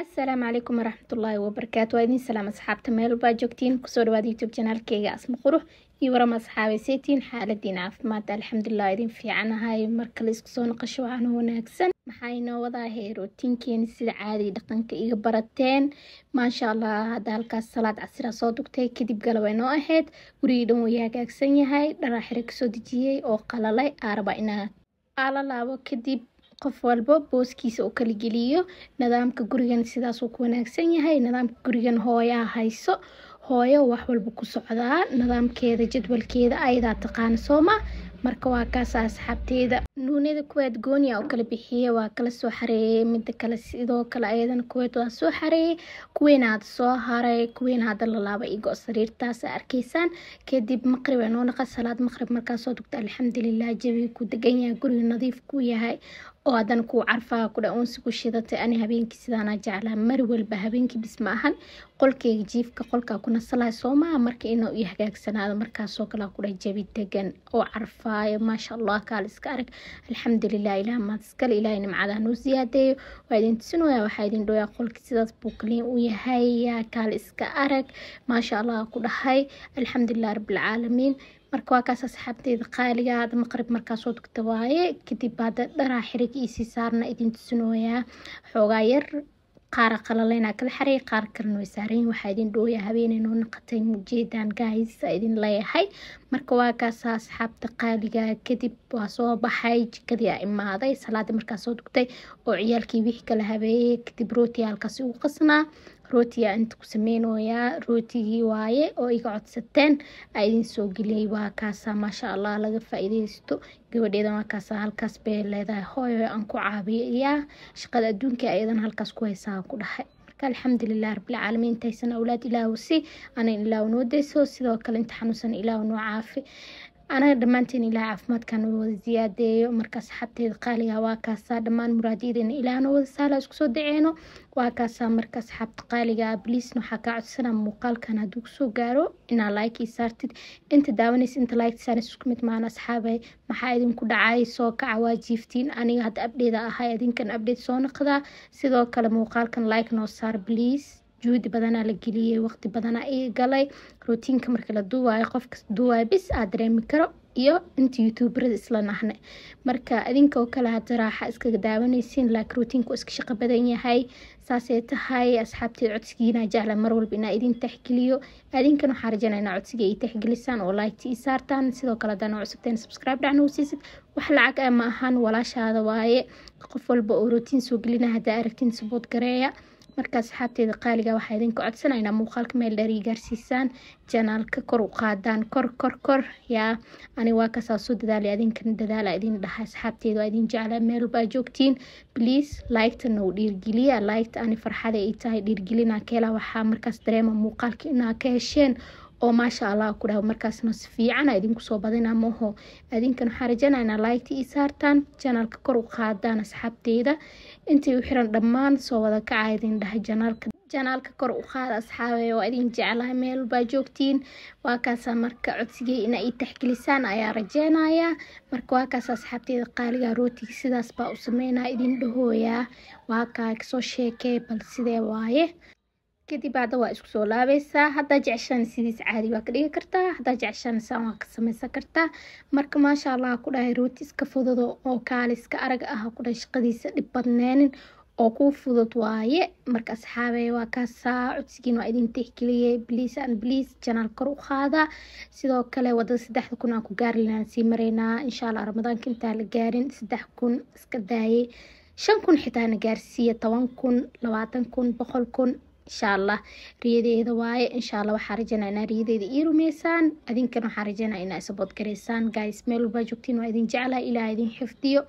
asalaamu calaykum waraxmatullaahi wabarakaatu waa idin salaam asxaabta meelbaa joogtiin kusoo dhawaada youtube janaalkeyga asma qurux iyo waram asxaabay seytiin xaaladiin caafimaad alxamdulilah idin fiicanahay markale isku soo noqosho waanu wanaagsan maxaa inoo wadaa heerootiinkeeni sida caadiya dhaqanka iga barateen maasha allah hadda halkaas salaad casira soo dugtay kadib galab inoo ahayd gurigii dhan way hagaagsan yahay dharaa xire kasoo dejiyey oo qalalay aaraba inaa alalaabo kadib qof walba booskiisa oo kala geliyo nidaamka gurigan sidaasuu ku wanaagsan yahay nidaamka gurigan hooyaa hayso hooyo wax walba ku socdaa nidaamkeeda jadwalkeeda ayadaa taqaana sooma marka waa kaasa asxaabteeda nuunada kuwaad gooniya oo kala bixiye waa kala soo xareeyey midda kale sidoo kale ayadana kuweed waa soo xareeyey kuweyna soo haray kuweyna lalaaba igo sariirtaas arkaysaan kadib maqrib ay noo naqa salaad maqrib markaasoo dugta alxamdulilah jabiga ku degan yahay guriga nadiif ku yahay oo adan kuwa carfaha ku dhaoonsi ku shidatay ani habeenkii sidaanaa jeclaa mar walba habeenkii bis ahan qolkeyga jiifka qolkaa ku nasalaha soomaa marka inuu i hagaagsanaado markaasoo kalaa kudha jabi degan oo carfaayo maasha allah kaal iska arag alxamdulilah ilaah maad iskale ilaahay nimcadaa siyaadeeyo waa idin tusinoyaa waxaa idin dhooyaa qolkii sidaas buu kaliin u yahay yaa kaal iska arag maasha allah ku dhahay alxamdulilah rabbilcaalamiin marka waa kaas asxaabteeda qaaliga ah, hada maqrib markaa soo dugta waaye kadib hada dharaa xirig iosii saarna idin tusinooyaa xoogaa yar qaara qalaleyna kala xaray qaar kalena way saarayin waxaa idin dhooya habeenay noo naqatay mujeedaan gaahisa idin leeyahay marka waa kaasa asxaabta qaaliga ah, kadib waa soo baxay jikadii a imaaday salaadii markaa soo dugtay oo ciyaalkii wixi kala habeeyey kadib rooti halkaasi uu qasnaa rootiyaa inta ku sameynoyaa rootigii waaye oo iga codsateen a idin soo geliyay waa kaasa maasha allah laga faaiideysto gabadheeda gabadheedan halkaas bay leedahay hooyo aan ku caabiyaa shaqada adduunka ayadan halkaas ku haysaa ku dhahay marka alxamdulilah rabbilcaalamiin intaysan awlaad ilaahu si anan ilaahu noo deyso sidoo kale inta xanuunsan ilaahu noo caafi anaga dhammaanteen ilaah caafimaadkan wada ziyaadeeyo marka saxaabteeda qaaliga waa kaasa dhammaan muraadyadeen ilaahna wada saala iskusoo daceeno waa kaasaa marka saxaabta qaaliga ah bliisna waxaa ka codsana muuqaalkan haduu kusoo gaaro inaa laakii saartid inta daawanaysa inta laagtisaanas isku mid maana asxaabay maxaa idinku dhacay soo kaca waa jiiftiin aniga hadda abdheeda ahay idinkan abdheed soo naqdaa sidoo kale muuqaalkan like noo saar bliis juhdi badanaa la geliyey waqti badanaa ii galay rotiinka marka la duuwayo qofka duuwayo bis aa dareemi karo iyo inta youtuberada isla nahne marka idinka oo kale had raaxa iskaga daawanaysiin laak routiinku iska shaqo badan yahay saasay tahay asxaabteed codsigiina jahla mar walba inaa idin taxgeliyo adinkan waxaan rajanaa inaa codsiga ay taxgelisaan oo layti i saartaan sidoo kale hadaan cusubteen subscribe dhacna u wax lacag ah ahaan walaashaada waaye qof walba oo rotiin soo gelina hadaa aragtiin sabood gareeya markaa asxaabteeda qaaliga waxaa idinku codsanaynaa muuqaalka meel dheer io gaarsiisaan janaalka kor u qaadaan kor kor kor yaa ani waa kasaasoo dadaala idinkana dadaala idin dhaha asxaabteeda waa idin jecla meelbaa joogtiin bliis laygta nou dhiirgeliya laygta ani farxada ay tahay dhiirgelina keela waxaa markaas dareema muuqaalka inaa ka hesheen oo maasha allah ku dhaha markaasna si fiicana idinku soo badina maho idinkan waxaan rajanaynaa laygta ii saartaan janaalka kor u qaadaan asxaabteeda intii u xiran dhammaan soo wada kaca idin dhahay janaalka janaalka kor u qaada asxaabey oo idin jeclaha meelbaa joogtiin waa kaasa marka codsigay ina ii taxgelisaan ayaa rajeynayaa marka waakaas asxaabteeda qaaliga rootiga sidaas baa u sameynaa idin dhahooyaa waa kaa soo sheekee bal sidee waaye kadib hadda waa isku soo laabaysaa haddaa jeceshaan sidiis caadi waa ka dhigi kartaa haddaa jeceshaan saan waa ka samaysan kartaa marka maasha allah ku dhahay rootiska fududo oo kaaliska arag ah ku dhahay shaqadiisa dhib badnaanin oo kuu fudud waaye marka asxaabey waa kaasaa codsigiin waa idin tixgeliyey bliis an bliis janaal kor u qaadaa sidoo kale wadada saddexda kun aan ku gaarilinaan sii maraynaa insha allah ramadaanka intaan la gaarin saddex kun iska daayay shan kun xitaa gaarsiiya toban kun labaatan kun boqol kun insha allah riyadeeda waaye insha alla waxaa rajanaa inaa riyadeeda ii rumeysaan adinkan waxaa rajanaa inaa isabood garaysaan guys meel walbaa joogtiin waa idin jeclaha ilaa idin xifdiyo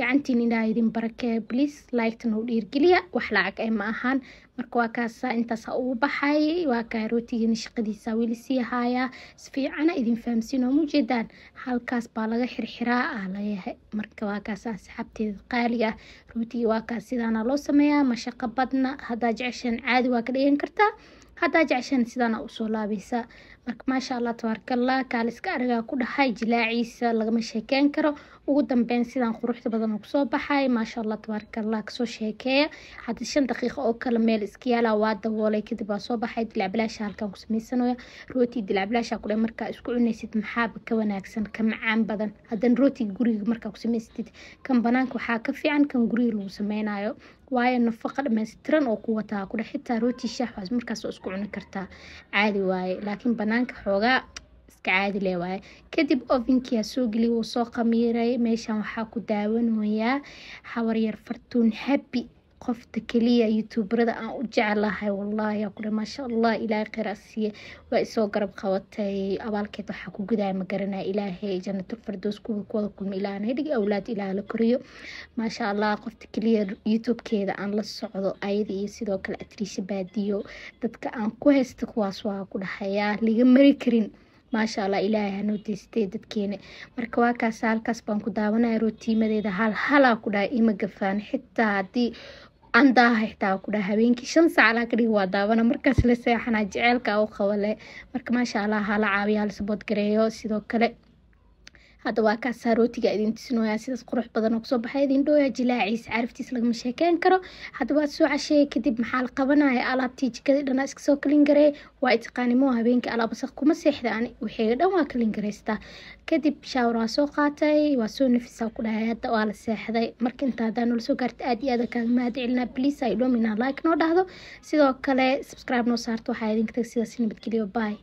gacantiin inaa idin barakee blis laygtan u dhiirgeliya wax lacag ee eh ma ahaan marka waa kaasa intaasa ugu baxay waa kaarootigiina shaqadiisa weli sii haayaa sifiicana idin fahamsiin oo mujeedaan halkaas baa laga xirxiraa ah marka waa kaas asxaabteeda qaaliga ah. rootigii waa kaas sidaana loo sameeyaa ma shaqo badna haddaa jeceshan caadi waa ka dhigan kartaa haddaa jeceshan sidaana usoo laabaysa marka maasha allah tabaarakallah kaaliska arigaa ku dhahay jilaaciisa lagama sheekeyn karo ugu dambeyn sidaan quruxda badan kusoo baxay maasha allah tabaarakallah kasoo sheekeeya hadda shan daqiiqo oo kale meel iska yaala waa daboolay kadib waa soo baxay dilacbilaasha halkaan ku sameysanaya rooti dilacbilaasha kule markaa isku cunaysid maxaaba ka wanaagsan ka macaan badan haddana rooti guriga markaa ku samaysatid kan banaanka waxaa ka fiican kan guriga lagu sameynayo waayo nafaqa dhamaystiran oo ku wataa kudha xitaa rooti shaax waas isku cuni kartaa caadi waaye laakiin banaanka xoogaa iska caadile waaye kadib soo hasuugili wuu soo khamiiray meeshan waxaa ku daawanayaa xawaryar fartuun habi qofta keliya youtuubarada aan u jecelahay walaahi kue maasha allah ilaahay kheyra waa isoo garab qabatay abaalkeed waxaa ku gudaya magarana ilaahay janatul kuwada kulma ilaahna hidhig awlaad ilaah la koriyo maasha allah qofta kaliya youtube aan la socdo ayada iyo sidoo kale atriisha baadiyo dadka aan ku haysta kuwaas waa ku dhahayaa liga mari karin maasha allah ilaahay hanoo deystay dadkeena marka waa halkaas baan ku daawanaya rootiimadeeda hal halaa ku dhahay ima gafaan xitaa haddii candaa haytaa kudhaa habeenkii shan saac alaa kadhig waa daawana markaas la seexanaa jaceylka u qaba marka maasha allah hala caawiya hala sabood gareeyo sidoo kale hadda waa kaasaa rootiga idin tusinoyaa sidaas qurux badan oo kusoo baxay idin jilaaciis caariftiis lagama sheekeyn karo hadda waad soo casheeye kadib maxaa la qabanaya alaabtii jikadii dhanaa iska soo waa itaqaanimo habeenka alaabasaq kuma seexda ani waxeega dhan waa kalin kadib shaawar soo qaatay waa soo nafisaa ku dhahay hadda waa la seexday marka inta haddaa noola soo gaarta aad iyo aad kaaga mahad bliis ay dhoominaa like noo dhahdo sidoo kale subscribe noo saarto waxaa idinka tag sidaas nabadgelyo bye